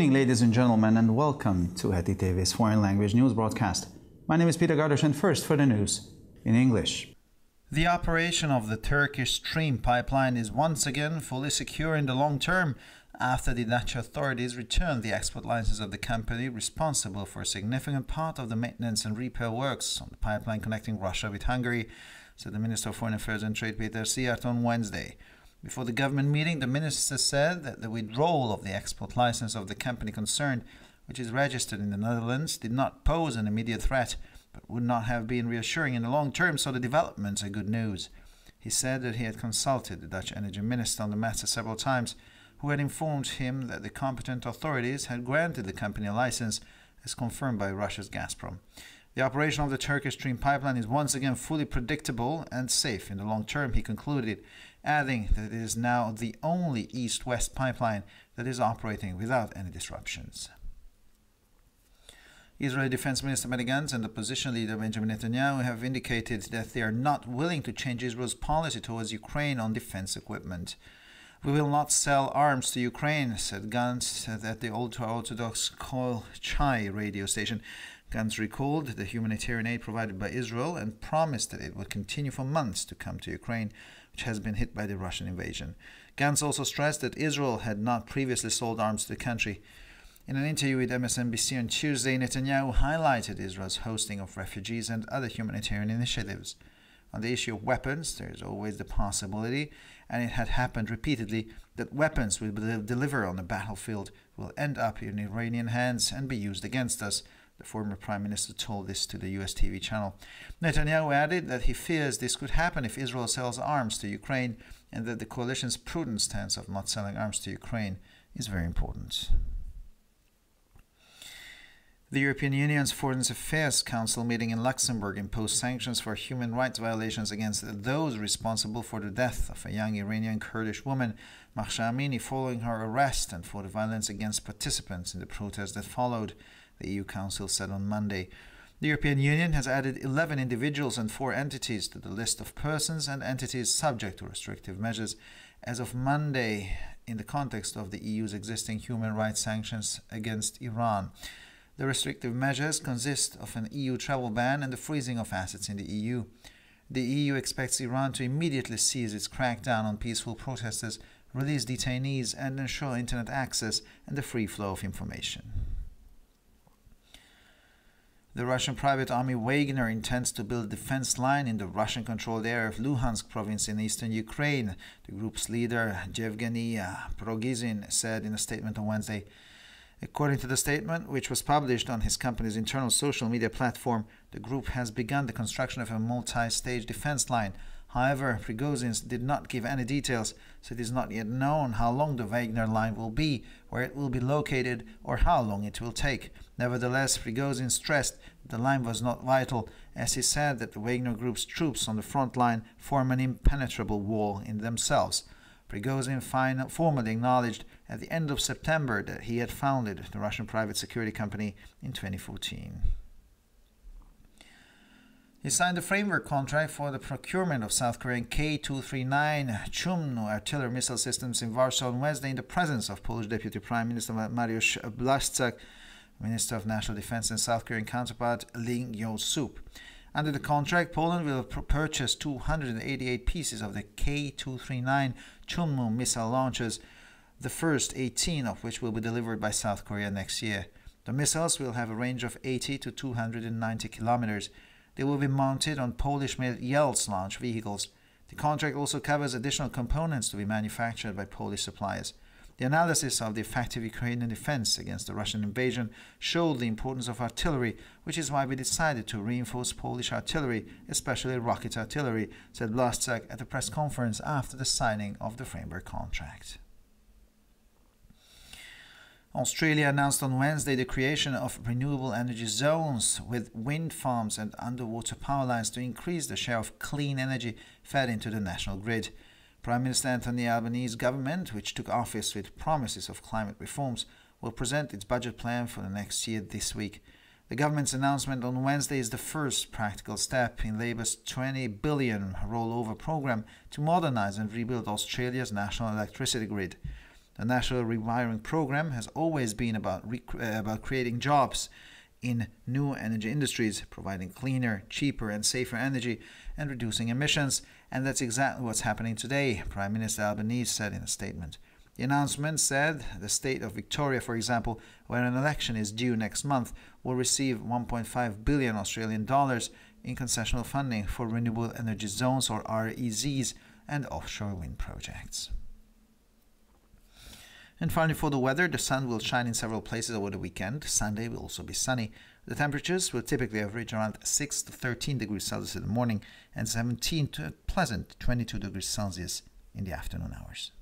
evening, ladies and gentlemen, and welcome to Heti TV's foreign language news broadcast. My name is Peter Gardash, and first for the news in English. The operation of the Turkish Stream pipeline is once again fully secure in the long term after the Dutch authorities returned the export licenses of the company responsible for a significant part of the maintenance and repair works on the pipeline connecting Russia with Hungary, said the Minister of Foreign Affairs and Trade Peter Siart on Wednesday. Before the government meeting, the minister said that the withdrawal of the export license of the company concerned, which is registered in the Netherlands, did not pose an immediate threat, but would not have been reassuring in the long term, so the developments are good news. He said that he had consulted the Dutch energy minister on the matter several times, who had informed him that the competent authorities had granted the company a license, as confirmed by Russia's Gazprom. The operation of the Turkish Stream pipeline is once again fully predictable and safe in the long term, he concluded, adding that it is now the only east-west pipeline that is operating without any disruptions. Israeli Defense Minister Benny Gantz and opposition leader Benjamin Netanyahu have indicated that they are not willing to change Israel's policy towards Ukraine on defense equipment. We will not sell arms to Ukraine, said Gantz at the ultra-Orthodox Kol Chai radio station. Gantz recalled the humanitarian aid provided by Israel and promised that it would continue for months to come to Ukraine which has been hit by the Russian invasion. Gantz also stressed that Israel had not previously sold arms to the country. In an interview with MSNBC on Tuesday, Netanyahu highlighted Israel's hosting of refugees and other humanitarian initiatives. On the issue of weapons, there is always the possibility, and it had happened repeatedly, that weapons we deliver on the battlefield will end up in Iranian hands and be used against us, the former prime minister told this to the US TV channel. Netanyahu added that he fears this could happen if Israel sells arms to Ukraine and that the coalition's prudent stance of not selling arms to Ukraine is very important. The European Union's Foreign Affairs Council meeting in Luxembourg imposed sanctions for human rights violations against those responsible for the death of a young Iranian Kurdish woman, Mahsa Amini, following her arrest and for the violence against participants in the protests that followed the EU Council said on Monday. The European Union has added 11 individuals and 4 entities to the list of persons and entities subject to restrictive measures as of Monday in the context of the EU's existing human rights sanctions against Iran. The restrictive measures consist of an EU travel ban and the freezing of assets in the EU. The EU expects Iran to immediately cease its crackdown on peaceful protesters, release detainees, and ensure internet access and the free flow of information. The Russian private army Wagner intends to build a defense line in the Russian controlled area of Luhansk province in eastern Ukraine, the group's leader Yevgeny Progizin said in a statement on Wednesday. According to the statement, which was published on his company's internal social media platform, the group has begun the construction of a multi stage defense line However, Prigozhin did not give any details, so it is not yet known how long the Wagner line will be, where it will be located, or how long it will take. Nevertheless, Prigozhin stressed that the line was not vital, as he said that the Wagner group's troops on the front line form an impenetrable wall in themselves. Prigozhin final, formally acknowledged at the end of September that he had founded the Russian private security company in 2014. He signed a framework contract for the procurement of South Korean K239 Chumnu artillery missile systems in Warsaw on Wednesday in the presence of Polish Deputy Prime Minister Mariusz Blaszczak, Minister of National Defense, and South Korean counterpart Ling Yo-sup. Under the contract, Poland will purchase 288 pieces of the K239 Chumnu missile launchers, the first 18 of which will be delivered by South Korea next year. The missiles will have a range of 80 to 290 kilometers. They will be mounted on Polish-made Yelts launch vehicles. The contract also covers additional components to be manufactured by Polish suppliers. The analysis of the effective Ukrainian defense against the Russian invasion showed the importance of artillery, which is why we decided to reinforce Polish artillery, especially rocket artillery, said Blaszczak at a press conference after the signing of the framework contract. Australia announced on Wednesday the creation of renewable energy zones with wind farms and underwater power lines to increase the share of clean energy fed into the national grid. Prime Minister Anthony Albanese's government, which took office with promises of climate reforms, will present its budget plan for the next year this week. The government's announcement on Wednesday is the first practical step in Labour's 20 billion rollover programme to modernise and rebuild Australia's national electricity grid. The National Rewiring Program has always been about, uh, about creating jobs in new energy industries, providing cleaner, cheaper, and safer energy, and reducing emissions. And that's exactly what's happening today, Prime Minister Albanese said in a statement. The announcement said the state of Victoria, for example, where an election is due next month, will receive 1.5 billion Australian dollars in concessional funding for renewable energy zones or REZs and offshore wind projects. And finally, for the weather, the sun will shine in several places over the weekend. Sunday will also be sunny. The temperatures will typically average around 6 to 13 degrees Celsius in the morning and 17 to pleasant 22 degrees Celsius in the afternoon hours.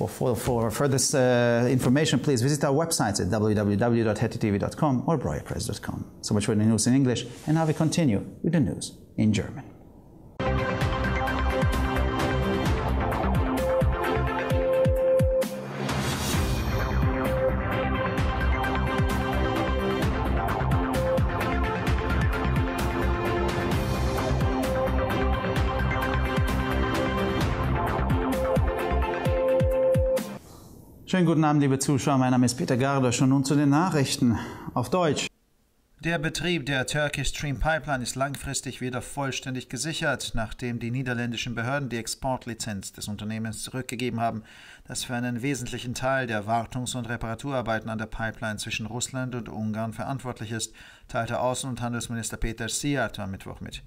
Well, for, for further uh, information, please visit our websites at www.hettytv.com or bryopress.com. So much for the news in English, and now we continue with the news in German. Schönen guten Abend, liebe Zuschauer. Mein Name ist Peter Gardosch und nun zu den Nachrichten auf Deutsch. Der Betrieb der Turkish Stream Pipeline ist langfristig wieder vollständig gesichert, nachdem die niederländischen Behörden die Exportlizenz des Unternehmens zurückgegeben haben, das für einen wesentlichen Teil der Wartungs- und Reparaturarbeiten an der Pipeline zwischen Russland und Ungarn verantwortlich ist, teilte Außen- und Handelsminister Peter Siat am Mittwoch mit.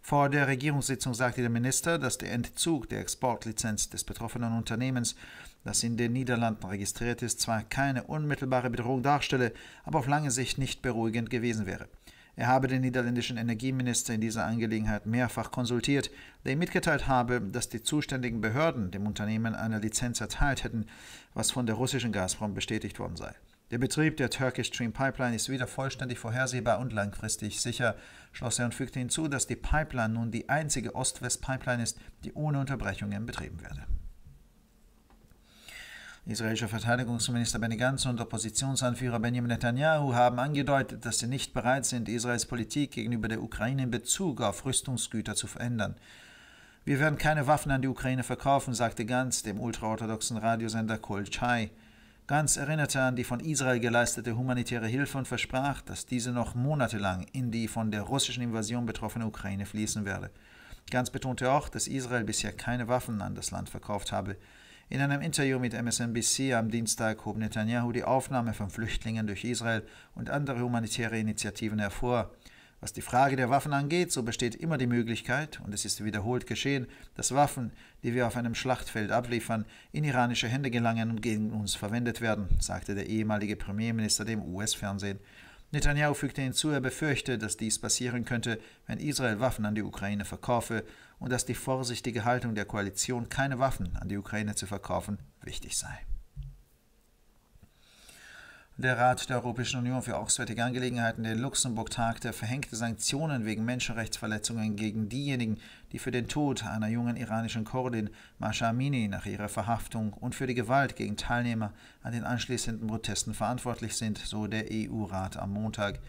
Vor der Regierungssitzung sagte der Minister, dass der Entzug der Exportlizenz des betroffenen Unternehmens das in den Niederlanden registriert ist, zwar keine unmittelbare Bedrohung darstelle, aber auf lange Sicht nicht beruhigend gewesen wäre. Er habe den niederländischen Energieminister in dieser Angelegenheit mehrfach konsultiert, der ihm mitgeteilt habe, dass die zuständigen Behörden dem Unternehmen eine Lizenz erteilt hätten, was von der russischen Gazprom bestätigt worden sei. Der Betrieb der Turkish Stream Pipeline ist wieder vollständig vorhersehbar und langfristig sicher, schloss er und fügte hinzu, dass die Pipeline nun die einzige Ost-West-Pipeline ist, die ohne Unterbrechungen betrieben werde. Israelischer Verteidigungsminister Benny Gantz und Oppositionsanführer Benjamin Netanyahu haben angedeutet, dass sie nicht bereit sind, Israels Politik gegenüber der Ukraine in Bezug auf Rüstungsgüter zu verändern. Wir werden keine Waffen an die Ukraine verkaufen, sagte Gantz dem ultraorthodoxen Radiosender Kol Chai. Gantz erinnerte an die von Israel geleistete humanitäre Hilfe und versprach, dass diese noch monatelang in die von der russischen Invasion betroffene Ukraine fließen werde. Gantz betonte auch, dass Israel bisher keine Waffen an das Land verkauft habe. In einem Interview mit MSNBC am Dienstag hob Netanyahu die Aufnahme von Flüchtlingen durch Israel und andere humanitäre Initiativen hervor. Was die Frage der Waffen angeht, so besteht immer die Möglichkeit, und es ist wiederholt geschehen, dass Waffen, die wir auf einem Schlachtfeld abliefern, in iranische Hände gelangen und gegen uns verwendet werden, sagte der ehemalige Premierminister dem US-Fernsehen. Netanyahu fügte hinzu, er befürchte, dass dies passieren könnte, wenn Israel Waffen an die Ukraine verkaufe und dass die vorsichtige Haltung der Koalition, keine Waffen an die Ukraine zu verkaufen, wichtig sei. Der Rat der Europäischen Union für Auswärtige Angelegenheiten, der Luxemburg tagte, verhängte Sanktionen wegen Menschenrechtsverletzungen gegen diejenigen, die für den Tod einer jungen iranischen Kurdin Masha Amini nach ihrer Verhaftung und für die Gewalt gegen Teilnehmer an den anschließenden Protesten verantwortlich sind, so der EU-Rat am Montag.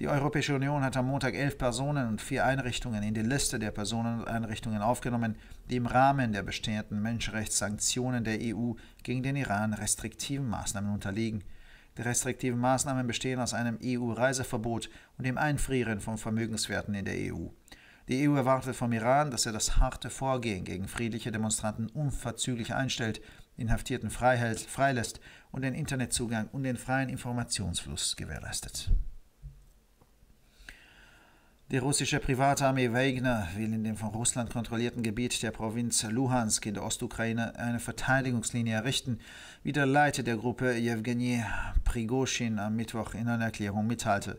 Die Europäische Union hat am Montag elf Personen und vier Einrichtungen in die Liste der Personen und Einrichtungen aufgenommen, die im Rahmen der bestehenden Menschenrechtssanktionen der EU gegen den Iran restriktiven Maßnahmen unterliegen. Die restriktiven Maßnahmen bestehen aus einem EU-Reiseverbot und dem Einfrieren von Vermögenswerten in der EU. Die EU erwartet vom Iran, dass er das harte Vorgehen gegen friedliche Demonstranten unverzüglich einstellt, Inhaftierten freilässt und den Internetzugang und den freien Informationsfluss gewährleistet. Die russische Privatarmee Wagner will in dem von Russland kontrollierten Gebiet der Provinz Luhansk in der Ostukraine eine Verteidigungslinie errichten, wie der Leiter der Gruppe Jewgeni Prigoshin am Mittwoch in einer Erklärung mitteilte.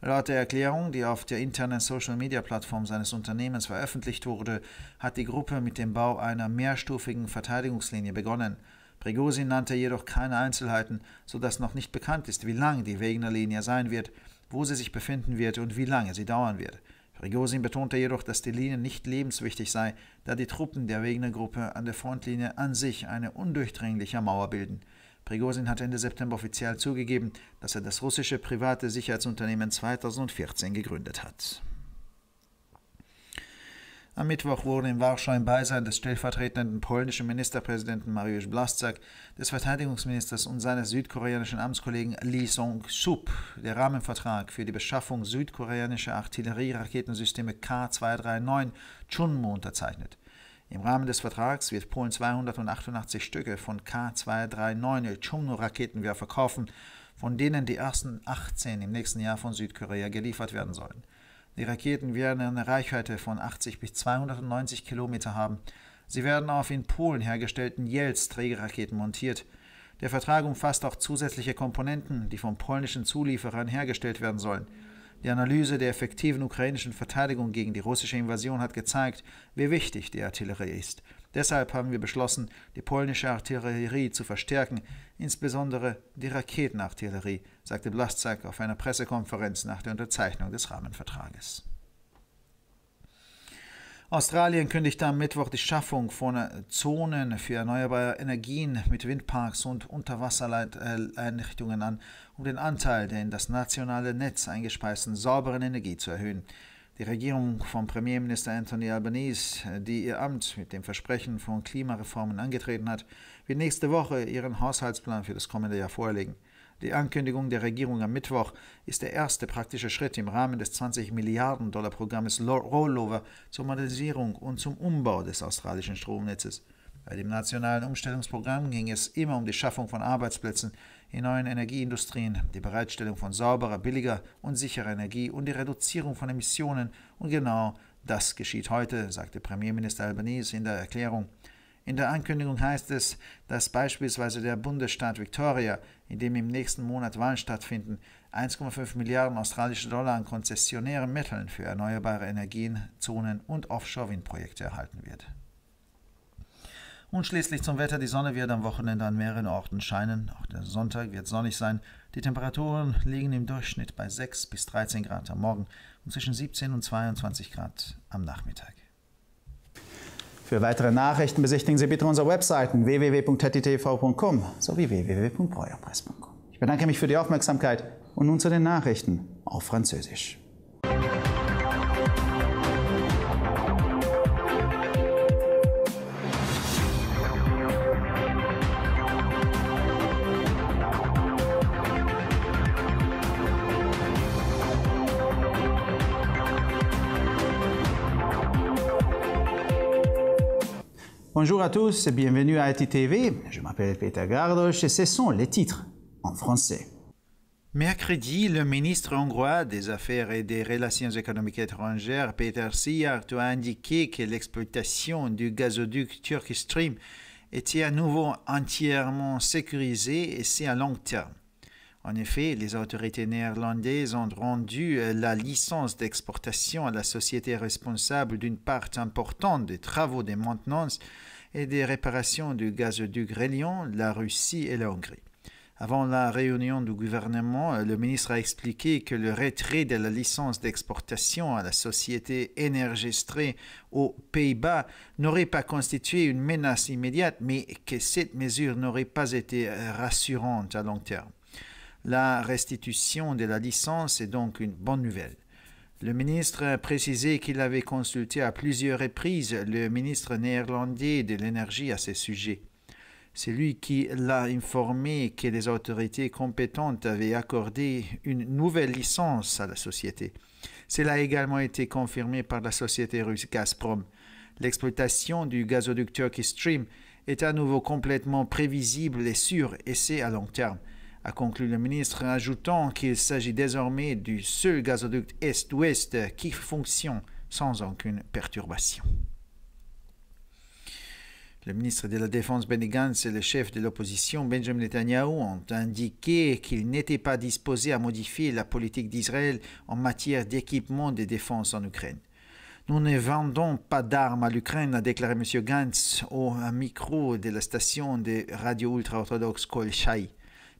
Laut der Erklärung, die auf der internen Social-Media-Plattform seines Unternehmens veröffentlicht wurde, hat die Gruppe mit dem Bau einer mehrstufigen Verteidigungslinie begonnen. Prigozhin nannte jedoch keine Einzelheiten, sodass noch nicht bekannt ist, wie lang die wegener linie sein wird wo sie sich befinden wird und wie lange sie dauern wird. Prigozhin betonte jedoch, dass die Linie nicht lebenswichtig sei, da die Truppen der Wegner-Gruppe an der Frontlinie an sich eine undurchdringliche Mauer bilden. Prigosin hat Ende September offiziell zugegeben, dass er das russische private Sicherheitsunternehmen 2014 gegründet hat. Am Mittwoch wurde in Warschau im Beisein des stellvertretenden polnischen Ministerpräsidenten Mariusz Blaszczak, des Verteidigungsministers und seines südkoreanischen Amtskollegen Lee Song-sup der Rahmenvertrag für die Beschaffung südkoreanischer Artillerieraketensysteme K239 Chunmoo unterzeichnet. Im Rahmen des Vertrags wird Polen 288 Stücke von K239 Chunmoo-Raketenwerfer kaufen, von denen die ersten 18 im nächsten Jahr von Südkorea geliefert werden sollen. Die Raketen werden eine Reichweite von 80 bis 290 Kilometer haben. Sie werden auf in Polen hergestellten Jels-Trägerraketen montiert. Der Vertrag umfasst auch zusätzliche Komponenten, die von polnischen Zulieferern hergestellt werden sollen. Die Analyse der effektiven ukrainischen Verteidigung gegen die russische Invasion hat gezeigt, wie wichtig die Artillerie ist. Deshalb haben wir beschlossen, die polnische Artillerie zu verstärken, insbesondere die Raketenartillerie sagte Blaszczak auf einer Pressekonferenz nach der Unterzeichnung des Rahmenvertrages. Australien kündigte am Mittwoch die Schaffung von Zonen für erneuerbare Energien mit Windparks und Unterwassereinrichtungen an, um den Anteil der in das nationale Netz eingespeisten sauberen Energie zu erhöhen. Die Regierung von Premierminister Anthony Albanese, die ihr Amt mit dem Versprechen von Klimareformen angetreten hat, wird nächste Woche ihren Haushaltsplan für das kommende Jahr vorlegen. Die Ankündigung der Regierung am Mittwoch ist der erste praktische Schritt im Rahmen des 20 Milliarden Dollar Programmes Rollover zur Modernisierung und zum Umbau des australischen Stromnetzes. Bei dem nationalen Umstellungsprogramm ging es immer um die Schaffung von Arbeitsplätzen in neuen Energieindustrien, die Bereitstellung von sauberer, billiger und sicherer Energie und die Reduzierung von Emissionen. Und genau das geschieht heute, sagte Premierminister Albanese in der Erklärung. In der Ankündigung heißt es, dass beispielsweise der Bundesstaat Victoria, in dem im nächsten Monat Wahlen stattfinden, 1,5 Milliarden australische Dollar an konzessionären Mitteln für erneuerbare Energien, Zonen und Offshore-Windprojekte erhalten wird. Und schließlich zum Wetter. Die Sonne wird am Wochenende an mehreren Orten scheinen. Auch der Sonntag wird sonnig sein. Die Temperaturen liegen im Durchschnitt bei 6 bis 13 Grad am Morgen und zwischen 17 und 22 Grad am Nachmittag. Für weitere Nachrichten besichtigen Sie bitte unsere Webseiten www.tettitv.com sowie www.breuerpreis.com. Ich bedanke mich für die Aufmerksamkeit und nun zu den Nachrichten auf Französisch. Bonjour à tous et bienvenue à ITTV. Je m'appelle Peter Gardos et ce sont les titres en français. Mercredi, le ministre hongrois des Affaires et des Relations économiques étrangères, Peter Szijjart, a indiqué que l'exploitation du gazoduc TurkStream était à nouveau entièrement sécurisée et c'est à long terme. En effet, les autorités néerlandaises ont rendu euh, la licence d'exportation à la société responsable d'une part importante des travaux de maintenance et des réparations du gazoduc Relion, la Russie et la Hongrie. Avant la réunion du gouvernement, le ministre a expliqué que le retrait de la licence d'exportation à la société énergistrée aux Pays-Bas n'aurait pas constitué une menace immédiate, mais que cette mesure n'aurait pas été rassurante à long terme. La restitution de la licence est donc une bonne nouvelle. Le ministre a précisé qu'il avait consulté à plusieurs reprises le ministre néerlandais de l'énergie à ce sujet. C'est lui qui l'a informé que les autorités compétentes avaient accordé une nouvelle licence à la société. Cela a également été confirmé par la société russe Gazprom. L'exploitation du gazoduc Turkish Stream est à nouveau complètement prévisible et sûre et c'est à long terme a conclu le ministre, ajoutant qu'il s'agit désormais du seul gazoduc est-ouest qui fonctionne sans aucune perturbation. Le ministre de la Défense Benny Gantz et le chef de l'opposition Benjamin Netanyahu ont indiqué qu'ils n'étaient pas disposés à modifier la politique d'Israël en matière d'équipement de défense en Ukraine. Nous ne vendons pas d'armes à l'Ukraine, a déclaré M. Gantz au micro de la station de radio ultra-orthodoxe Kol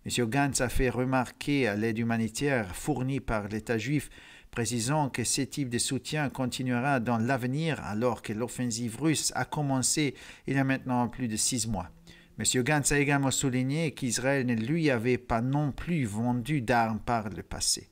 M. Gantz a fait remarquer à l'aide humanitaire fournie par l'État juif, précisant que ce type de soutien continuera dans l'avenir alors que l'offensive russe a commencé il y a maintenant plus de six mois. M. Gantz a également souligné qu'Israël ne lui avait pas non plus vendu d'armes par le passé.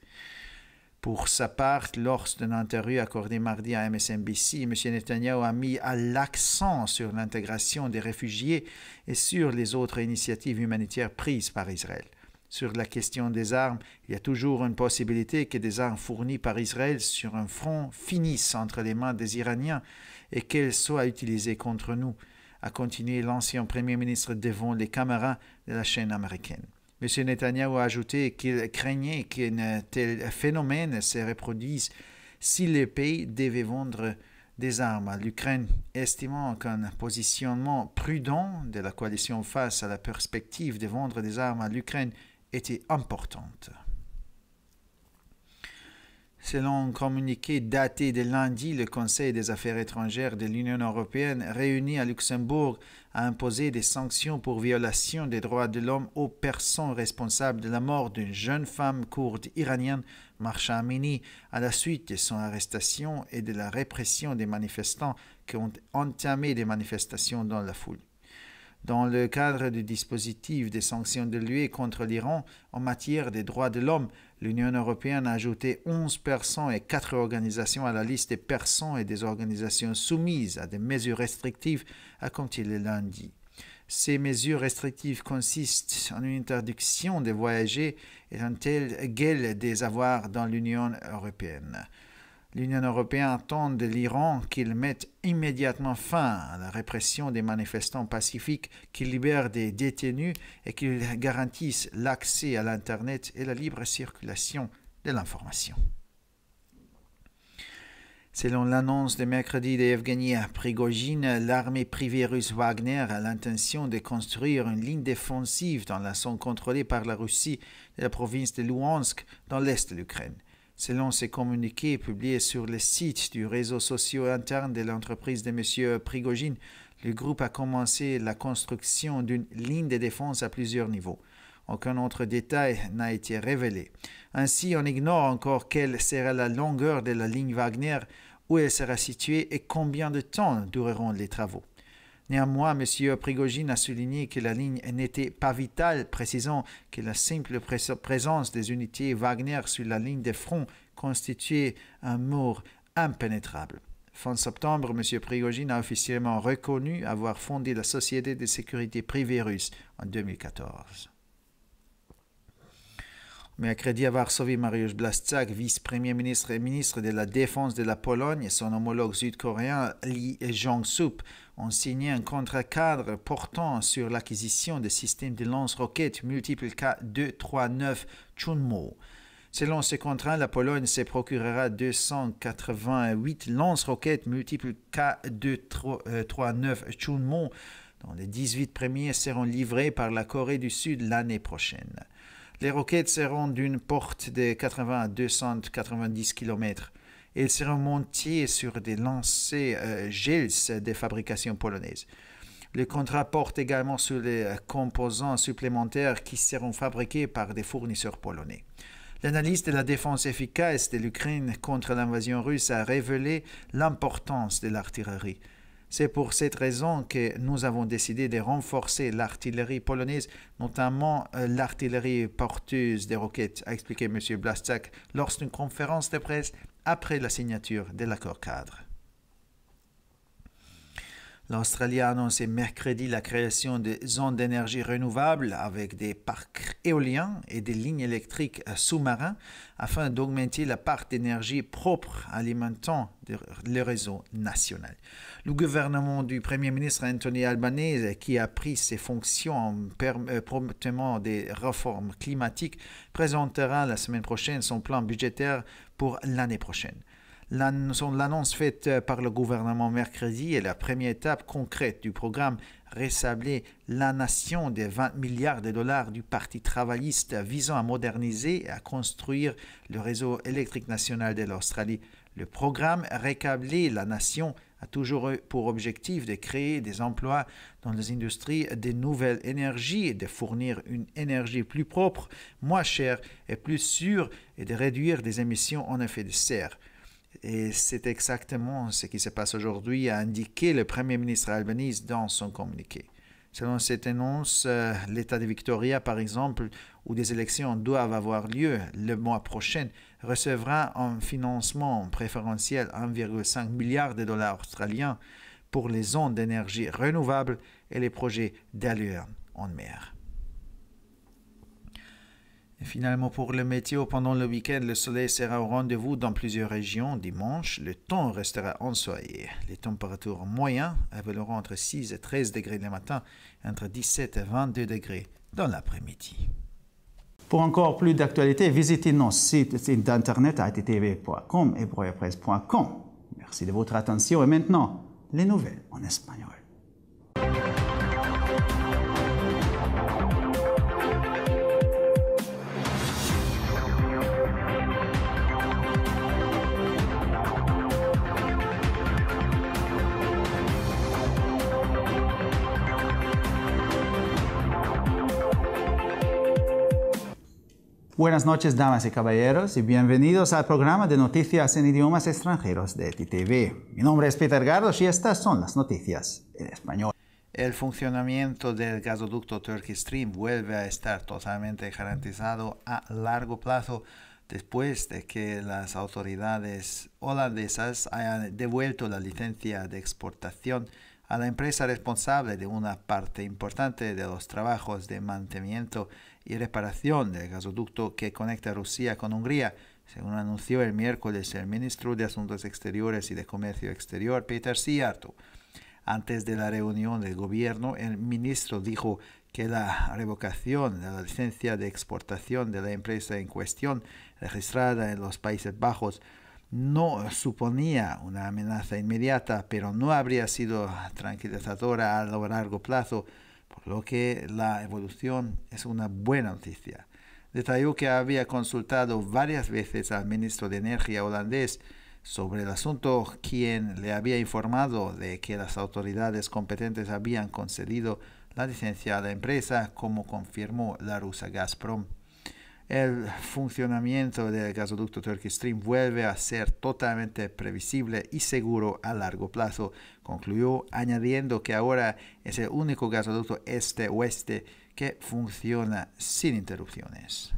Pour sa part, lors d'un interview accordé mardi à MSNBC, M. Netanyahu a mis à l'accent sur l'intégration des réfugiés et sur les autres initiatives humanitaires prises par Israël. Sur la question des armes, il y a toujours une possibilité que des armes fournies par Israël sur un front finissent entre les mains des Iraniens et qu'elles soient utilisées contre nous, a continué l'ancien Premier ministre devant les caméras de la chaîne américaine. M. Netanyahu a ajouté qu'il craignait qu'un tel phénomène se reproduise si le pays devait vendre des armes. à L'Ukraine, estimant qu'un positionnement prudent de la coalition face à la perspective de vendre des armes à l'Ukraine était importante. Selon un communiqué daté de lundi, le Conseil des affaires étrangères de l'Union européenne réuni à Luxembourg a imposé des sanctions pour violation des droits de l'homme aux personnes responsables de la mort d'une jeune femme kurde iranienne, Marsha Amini, à la suite de son arrestation et de la répression des manifestants qui ont entamé des manifestations dans la foule dans le cadre du dispositif des sanctions de l'UE contre l'Iran en matière des droits de l'homme, L'Union européenne a ajouté 11 personnes et 4 organisations à la liste des personnes et des organisations soumises à des mesures restrictives à compter le lundi. Ces mesures restrictives consistent en une interdiction de voyager et en telle des avoirs dans l'Union européenne. L'Union européenne attend de l'Iran qu'il mette immédiatement fin à la répression des manifestants pacifiques, qu'il libère des détenus et qu'il garantisse l'accès à l'Internet et la libre circulation de l'information. Selon l'annonce de mercredi de Evgeny Prigogine, l'armée privée russe Wagner a l'intention de construire une ligne défensive dans la zone contrôlée par la Russie de la province de Luhansk dans l'est de l'Ukraine. Selon ces communiqués publiés sur le site du réseau social interne de l'entreprise de M. Prigogine, le groupe a commencé la construction d'une ligne de défense à plusieurs niveaux. Aucun autre détail n'a été révélé. Ainsi, on ignore encore quelle sera la longueur de la ligne Wagner, où elle sera située et combien de temps dureront les travaux. Néanmoins, M. Prigogine a souligné que la ligne n'était pas vitale, précisant que la simple présence des unités Wagner sur la ligne de front constituait un mur impénétrable. Fin septembre, M. Prigogine a officiellement reconnu avoir fondé la Société de sécurité privée russe en 2014. Mais à Varsovie, Mariusz Blaszczak, vice-premier ministre et ministre de la Défense de la Pologne, et son homologue sud-coréen Lee Jong-sup ont signé un contrat cadre portant sur l'acquisition de systèmes de lance-roquettes multiples K239 Chunmo. Selon ce contrat, la Pologne se procurera 288 lance-roquettes multiples K239 Chunmo dont les 18 premiers seront livrés par la Corée du Sud l'année prochaine. Les roquettes seront d'une porte de 80 à 290 km. Elles seront montées sur des lancers GILS euh, GELS de fabrication polonaise. Le contrat porte également sur les euh, composants supplémentaires qui seront fabriqués par des fournisseurs polonais. L'analyse de la défense efficace de l'Ukraine contre l'invasion russe a révélé l'importance de l'artillerie. C'est pour cette raison que nous avons décidé de renforcer l'artillerie polonaise, notamment euh, l'artillerie porteuse des roquettes, a expliqué M. Blaszczak lors d'une conférence de presse après la signature de l'accord cadre. L'Australie a annoncé mercredi la création de zones d'énergie renouvelable avec des parcs éoliens et des lignes électriques sous-marins afin d'augmenter la part d'énergie propre alimentant le réseau national. Le gouvernement du Premier ministre Anthony Albanese, qui a pris ses fonctions en euh, promettant des réformes climatiques, présentera la semaine prochaine son plan budgétaire pour l'année prochaine. L'annonce faite euh, par le gouvernement mercredi est la première étape concrète du programme rétablir la nation des 20 milliards de dollars du Parti travailliste visant à moderniser et à construire le réseau électrique national de l'Australie. Le programme Récabler la nation a toujours eu pour objectif de créer des emplois dans les industries des nouvelles énergies et de fournir une énergie plus propre, moins chère et plus sûre et de réduire des émissions en effet de serre. Et c'est exactement ce qui se passe aujourd'hui, a indiqué le Premier ministre albanais dans son communiqué. Selon cette annonce, euh, l'État de Victoria, par exemple, où des élections doivent avoir lieu le mois prochain, recevra un financement préférentiel 1,5 milliard de dollars australiens pour les zones d'énergie renouvelable et les projets d'allure en mer finalement, pour le météo, pendant le week-end, le soleil sera au rendez-vous dans plusieurs régions. Dimanche, le temps restera ensoleillé. Les températures moyennes avaleront entre 6 et 13 degrés le matin, entre 17 et 22 degrés dans l'après-midi. Pour encore plus d'actualités, visitez nos sites, internet d'internet attv.com et broyapresse.com. Merci de votre attention et maintenant, les nouvelles en espagnol. Buenas noches, damas y caballeros, y bienvenidos al programa de noticias en idiomas extranjeros de TTV. Mi nombre es Peter Gardos y estas son las noticias en español. El funcionamiento del gasoducto Turkey Stream vuelve a estar totalmente garantizado a largo plazo después de que las autoridades holandesas hayan devuelto la licencia de exportación a la empresa responsable de una parte importante de los trabajos de mantenimiento y reparación del gasoducto que conecta Rusia con Hungría, según anunció el miércoles el ministro de Asuntos Exteriores y de Comercio Exterior, Peter Siarto. Antes de la reunión del gobierno, el ministro dijo que la revocación de la licencia de exportación de la empresa en cuestión, registrada en los Países Bajos, no suponía una amenaza inmediata, pero no habría sido tranquilizadora a largo plazo lo que la evolución es una buena noticia. Detalló que había consultado varias veces al ministro de Energía holandés sobre el asunto, quien le había informado de que las autoridades competentes habían concedido la licencia a la empresa, como confirmó la rusa Gazprom el funcionamiento del gasoducto Turkey Stream vuelve a ser totalmente previsible y seguro a largo plazo, concluyó añadiendo que ahora es el único gasoducto este-oeste que funciona sin interrupciones.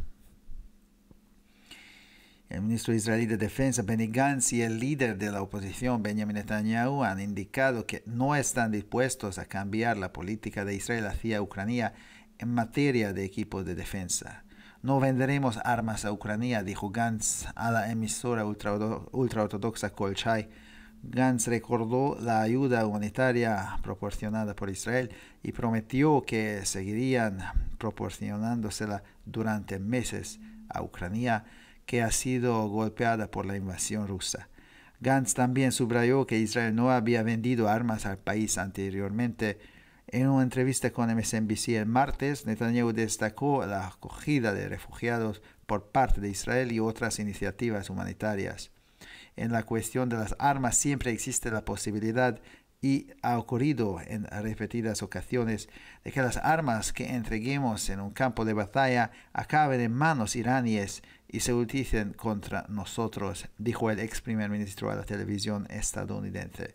El ministro israelí de Defensa Benny Gantz y el líder de la oposición Benjamin Netanyahu han indicado que no están dispuestos a cambiar la política de Israel hacia Ucrania en materia de equipos de defensa. No venderemos armas a Ucrania, dijo Gantz a la emisora ultraortodoxa Kolchai. Gantz recordó la ayuda humanitaria proporcionada por Israel y prometió que seguirían proporcionándosela durante meses a Ucrania, que ha sido golpeada por la invasión rusa. Gantz también subrayó que Israel no había vendido armas al país anteriormente, en una entrevista con MSNBC el martes, Netanyahu destacó la acogida de refugiados por parte de Israel y otras iniciativas humanitarias. En la cuestión de las armas siempre existe la posibilidad y ha ocurrido en repetidas ocasiones de que las armas que entreguemos en un campo de batalla acaben en manos iraníes y se utilicen contra nosotros, dijo el ex primer ministro a la televisión estadounidense.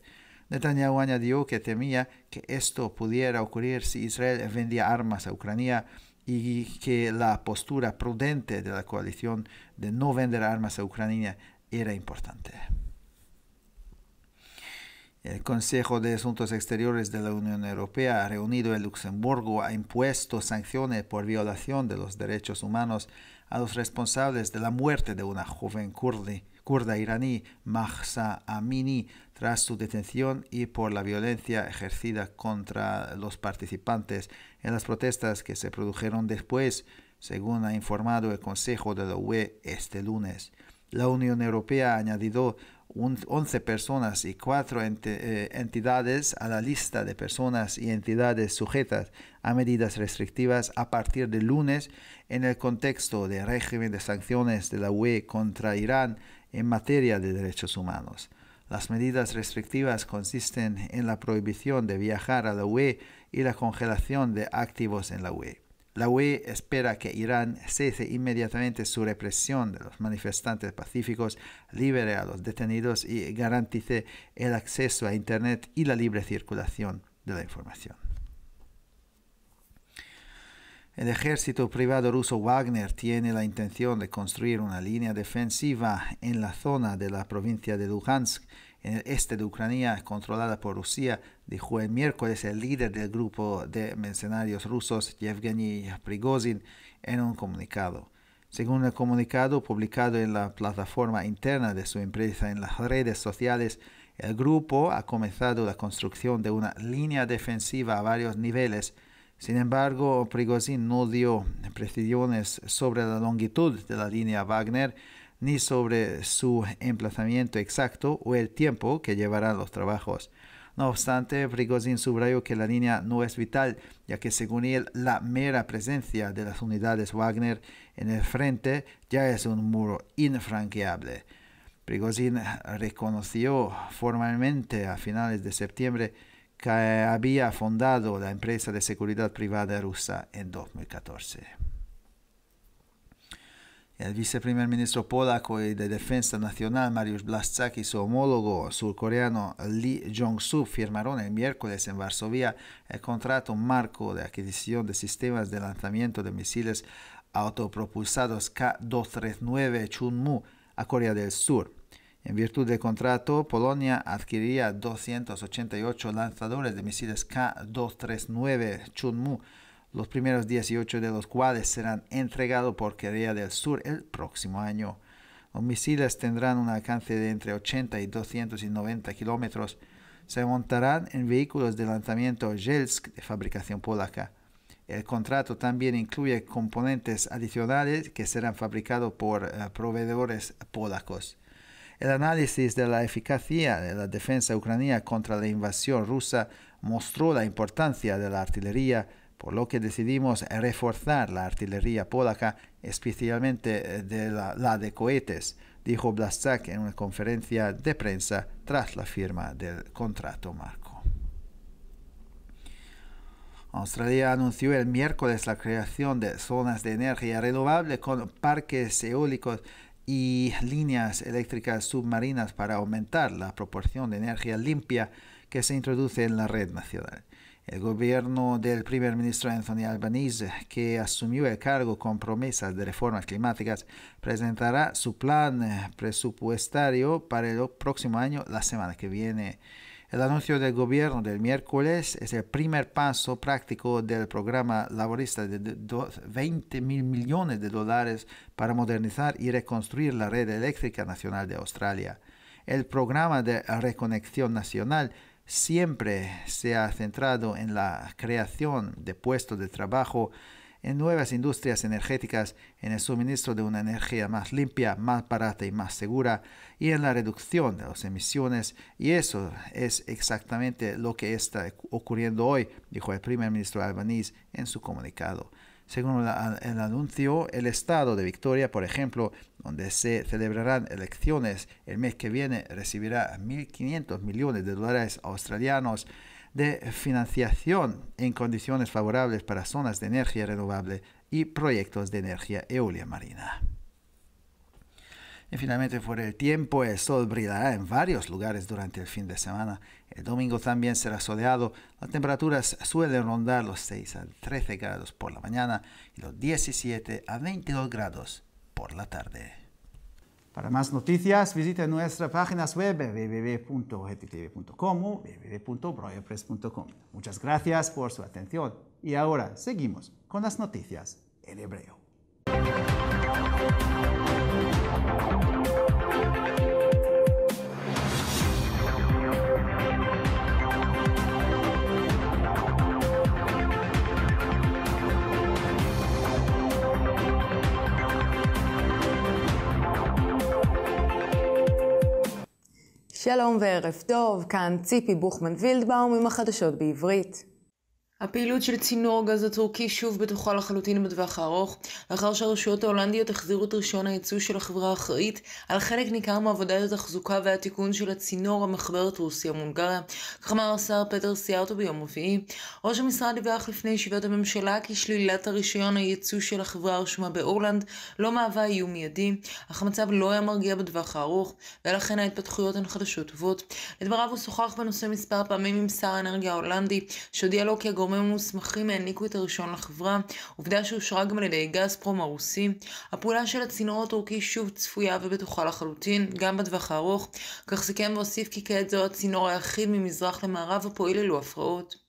Netanyahu añadió que temía que esto pudiera ocurrir si Israel vendía armas a Ucrania y que la postura prudente de la coalición de no vender armas a Ucrania era importante. El Consejo de Asuntos Exteriores de la Unión Europea, reunido en Luxemburgo, ha impuesto sanciones por violación de los derechos humanos a los responsables de la muerte de una joven kurdi kurda iraní Mahsa Amini tras su detención y por la violencia ejercida contra los participantes en las protestas que se produjeron después, según ha informado el Consejo de la UE este lunes. La Unión Europea ha añadido 11 personas y 4 eh, entidades a la lista de personas y entidades sujetas a medidas restrictivas a partir del lunes en el contexto del régimen de sanciones de la UE contra Irán en materia de derechos humanos. Las medidas restrictivas consisten en la prohibición de viajar a la UE y la congelación de activos en la UE. La UE espera que Irán cese inmediatamente su represión de los manifestantes pacíficos, libere a los detenidos y garantice el acceso a Internet y la libre circulación de la información. El ejército privado ruso Wagner tiene la intención de construir una línea defensiva en la zona de la provincia de Luhansk, en el este de Ucrania, controlada por Rusia, dijo el miércoles el líder del grupo de mercenarios rusos, Yevgeny Prigozhin, en un comunicado. Según el comunicado publicado en la plataforma interna de su empresa en las redes sociales, el grupo ha comenzado la construcción de una línea defensiva a varios niveles, sin embargo, Prigozhin no dio precisiones sobre la longitud de la línea Wagner ni sobre su emplazamiento exacto o el tiempo que llevarán los trabajos. No obstante, Prigozhin subrayó que la línea no es vital, ya que según él, la mera presencia de las unidades Wagner en el frente ya es un muro infranqueable. Prigozhin reconoció formalmente a finales de septiembre que había fundado la empresa de seguridad privada rusa en 2014. El viceprimer ministro polaco y de Defensa Nacional Mariusz Blaszczak y su homólogo surcoreano Lee jong soo firmaron el miércoles en Varsovia el contrato marco de adquisición de sistemas de lanzamiento de misiles autopropulsados K-239 Chunmu a Corea del Sur. En virtud del contrato, Polonia adquiría 288 lanzadores de misiles K-239 Chunmu, los primeros 18 de los cuales serán entregados por Corea del Sur el próximo año. Los misiles tendrán un alcance de entre 80 y 290 kilómetros. Se montarán en vehículos de lanzamiento Jelsk de fabricación polaca. El contrato también incluye componentes adicionales que serán fabricados por eh, proveedores polacos. El análisis de la eficacia de la defensa ucraniana contra la invasión rusa mostró la importancia de la artillería, por lo que decidimos reforzar la artillería polaca, especialmente eh, la, de cohetes, dijo Blaszczak en una conferencia de prensa tras la firma del contrato marco. Australia anunció el miércoles la creación de zonas de energía renovable con parques eólicos y líneas eléctricas submarinas para aumentar la proporción de energía limpia que se introduce en la red nacional. El gobierno del primer ministro Anthony Albanese, que asumió el cargo con promesas de reformas climáticas, presentará su plan eh, presupuestario para el próximo año la semana que viene. El anuncio del gobierno del miércoles es el primer paso práctico del programa laborista de 20 mil millones de dólares para modernizar y reconstruir la red eléctrica nacional de Australia. El programa de reconexión nacional siempre se ha centrado en la creación de puestos de trabajo en nuevas industrias energéticas en el suministro de una energía más limpia, más barata y más segura, y en la reducción de las emisiones, y eso es exactamente lo que está ocurriendo hoy, dijo el primer ministro albanés en su comunicado. Según el anuncio, el estado de Victoria, por ejemplo, donde se celebrarán elecciones el mes que viene, recibirá 1.500 millones de dólares australianos de financiación en condiciones favorables para zonas de energía renovable y proyectos de energía eólica marina. Y finalmente por el tiempo, el sol brillará en varios lugares durante el fin de semana. El domingo también será soleado. Las temperaturas suelen rondar los 6 a 13 grados por la mañana y los 17 a 22 grados por la tarde. Para más noticias, visite nuestras página web www.gtv.com o Muchas gracias por su atención. Y ahora seguimos con las noticias en hebreo. שלום וערב טוב, כאן ציפי בוכמן וילדבאום עם החדשות בעברית. הפעילות של צינור הגז הטורקי שוב בטוחה לחלוטין בטווח הארוך, לאחר שהרשויות ההולנדיות החזירו את רישיון הייצוא של החברה האחראית על חלק ניכר מעבודת התחזוקה והתיקון של הצינור המחבר את רוסיה מונגריה, כך אמר השר פטר סיארטו ביום רביעי. ראש המשרד דיווח לפני ישיבת הממשלה כי שלילת הרישיון הייצוא של החברה הרשומה באורלנד לא מהווה איום מיידי, אך המצב לא היה מרגיע בטווח הארוך, ולכן ההתפתחויות הן חדשות טובות. לדבריו הוא שוחח בנושא מספר פעמים עם שר הגורמים המוסמכים העניקו את הראשון לחברה, עובדה שאושרה גם על ידי גז פרום הרוסי. הפעולה של הצינור הטורקי שוב צפויה ובטוחה לחלוטין, גם בטווח הארוך, כך סיכם והוסיף כי כעת זהו הצינור היחיד ממזרח למערב הפועל ללא הפרעות.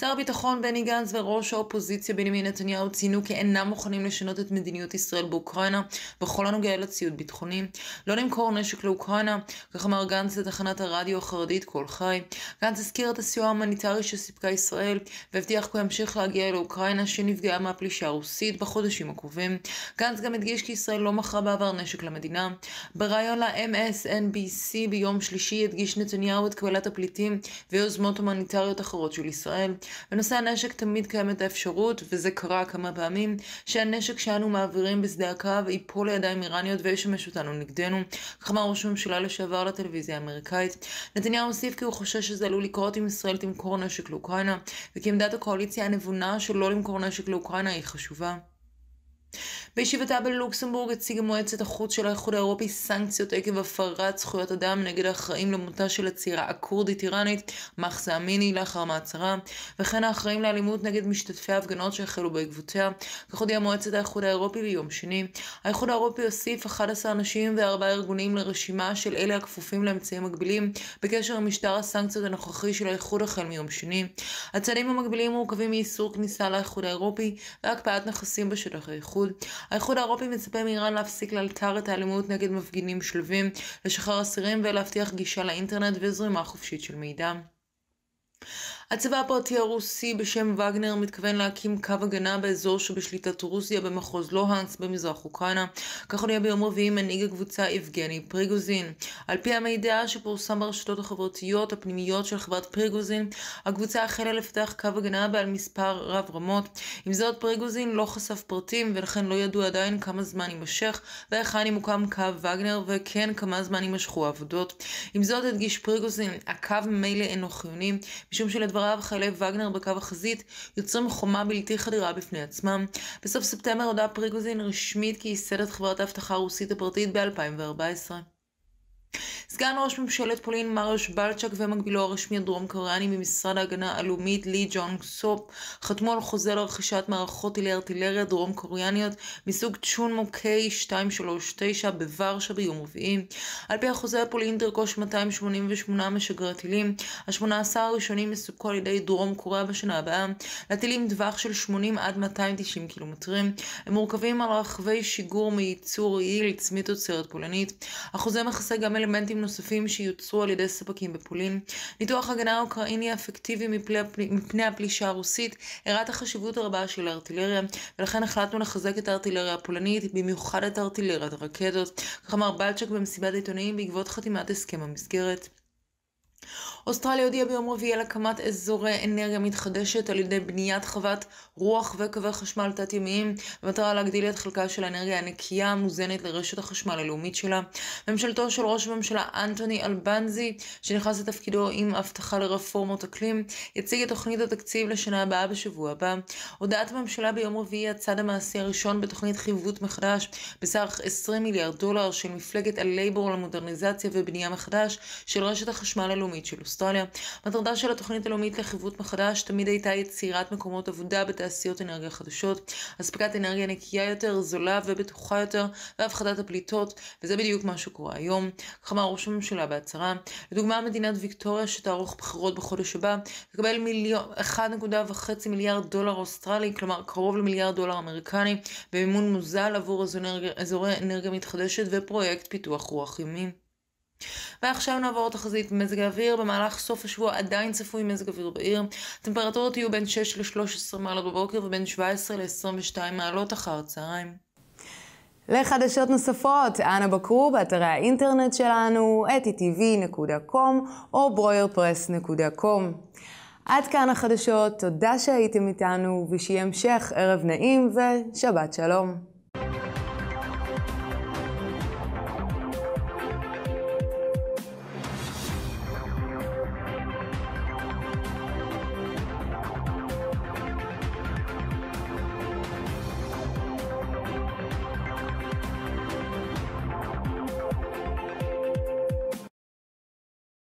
שר הביטחון בני גנץ וראש האופוזיציה בנימין נתניהו ציינו כי אינם מוכנים לשנות את מדיניות ישראל באוקראינה בכל הנוגע לציוד ביטחוני, לא נמכור נשק לאוקראינה, כך אמר גנץ לתחנת הרדיו החרדית כל חי. גנץ הזכיר את הסיוע ההומניטרי שסיפקה ישראל והבטיח כי הוא ימשיך להגיע לאוקראינה שנפגעה מהפלישה הרוסית בחודשים הקרובים. גנץ גם הדגיש כי ישראל לא מכרה בעבר נשק למדינה. בריאיון ל-MSNBC ביום שלישי הדגיש נתניהו את קבלת הפליטים ויוזמות הומניטריות אחרות של ישראל. ישראל. בנושא הנשק תמיד קיימת האפשרות, וזה קרה כמה פעמים, שהנשק שאנו מעבירים בשדה הקרב ייפול לידיים איראניות וישמש אותנו נגדנו, כך אמר ראש הממשלה לשעבר לטלוויזיה האמריקאית. נתניהו הוסיף כי הוא חושש שזה עלול לקרות אם ישראל תמכור נשק לאוקראינה, וכי עמדת הקואליציה הנבונה שלא למכור נשק לאוקראינה היא חשובה. בישיבתה בלוקסמבורג הציגה מועצת החוץ של האיחוד האירופי סנקציות עקב הפרת זכויות אדם נגד האחראים למותה של הצעירה הכורדית-איראנית מחסה אמיני לאחר מעצרה, וכן האחראים לאלימות נגד משתתפי ההפגנות שהחלו בעקבותיה, כך הודיעה מועצת האיחוד האירופי ביום שני. האיחוד האירופי הוסיף 11 אנשים וארבעה ארגונים לרשימה של אלה הכפופים לאמצעים מגבילים בקשר למשטר הסנקציות הנוכחי של האיחוד החל מיום שני. הצעדים המגבילים מורכבים מאיסור כניסה לאיחוד האירופי והקפאת נכסים בשטח האיחוד. האיחוד. האיחוד האירופי מצפה מאיראן להפסיק לאלתר את האלימות נגד מפגינים שלווים, לשחרר אסירים ולהבטיח גישה לאינטרנט וזרימה חופשית של מידע. הצבא הפרטי הרוסי בשם וגנר מתכוון להקים קו הגנה באזור שבשליטת רוסיה במחוז לוהאנס במזרח אוקראינה. כך הודיע ביום רביעי מנהיג הקבוצה יבגני פריגוזין. על פי המידע שפורסם ברשתות החברתיות הפנימיות של חברת פריגוזין, הקבוצה החלה לפתח קו הגנה בעל מספר רב רמות. עם זאת פריגוזין לא חשף פרטים ולכן לא ידעו עדיין כמה זמן יימשך והיכן אם הוקם קו וגנר וכן כמה זמן יימשכו העבודות. עם זאת הדגיש פריגוזין, הקו ממילא אינו חיוני משום שלדבר דבריו חיילי וגנר בקו החזית יוצרים חומה בלתי חדירה בפני עצמם. בסוף ספטמבר הודה פריגוזין רשמית כי ייסד את חברת האבטחה הרוסית הפרטית ב-2014. סגן ראש ממשלת פולין מריוש בלצ'ק ומקבילו הרשמי הדרום קוריאני ממשרד ההגנה הלאומית לי ג'ון סופ חתמו על חוזה לרכישת מערכות טילי ארטילריה דרום קוריאניות מסוג צ'ונמו K239 בוורשה ביום רביעי. על פי החוזה פולין תרכוש 288 משגרי טילים, ה-18 הראשונים יסופקו על ידי דרום קוריאה בשנה הבאה, לטילים טווח של 80 עד 290 קילומטרים, הם מורכבים על רכבי שיגור מייצור יעיל לצמית תוצרת פולנית. החוזה מכסה גם אלמנטים נוספים שיוצרו על ידי ספקים בפולין. ניתוח הגנה האוקראיני אפקטיבי מפני, מפני הפלישה הרוסית הראה את החשיבות הרבה של הארטילריה, ולכן החלטנו לחזק את הארטילריה הפולנית, במיוחד את ארטילריית הרקדות, כך אמר בלצ'ק במסיבת עיתונאים בעקבות חתימת הסכם המסגרת. אוסטרליה הודיעה ביום רביעי על הקמת אזורי אנרגיה מתחדשת על ידי בניית חוות רוח וקווי חשמל תת-ימיים, במטרה להגדיל את חלקה של האנרגיה הנקייה המוזנת לרשת החשמל הלאומית שלה. ממשלתו של ראש הממשלה אנטוני אלבנזי, שנכנס לתפקידו עם הבטחה לרפורמות אקלים, יציג את תוכנית התקציב לשנה הבאה בשבוע הבא. הודעת הממשלה ביום רביעי היא הצד המעשי הראשון בתוכנית חיבוט מחדש, בסך 20 מיליארד דולר של מפלגת הלייבור למודרניזציה ובנייה מחדש של רשת החשמל הלאומית. הלאומית של אוסטרליה. מטרתה של התוכנית הלאומית לחיווט מחדש תמיד הייתה יצירת מקומות עבודה בתעשיות אנרגיה חדשות, אספקת אנרגיה נקייה יותר, זולה ובטוחה יותר, והפחתת הפליטות, וזה בדיוק מה שקורה היום. כך אמר ראש הממשלה בהצהרה. לדוגמה, מדינת ויקטוריה שתערוך בחירות בחודש הבא, תקבל מיליון, 1.5 מיליארד דולר אוסטרלי, כלומר קרוב למיליארד דולר אמריקני, במימון מוזל עבור אזורי אנרגיה מתחדשת ופרויקט פיתוח רוח ימי. ועכשיו נעבור לתחזית מזג האוויר, במהלך סוף השבוע עדיין צפוי מזג אוויר בעיר. הטמפרטורות יהיו בין 6 ל-13 מעלות בבוקר ובין 17 ל-22 מעלות אחר הצהריים. לחדשות נוספות, אנא בקרו באתרי האינטרנט שלנו, atv.com או ברוירפרס.com. עד כאן החדשות, תודה שהייתם איתנו, ושיהיה המשך ערב נעים ושבת שלום.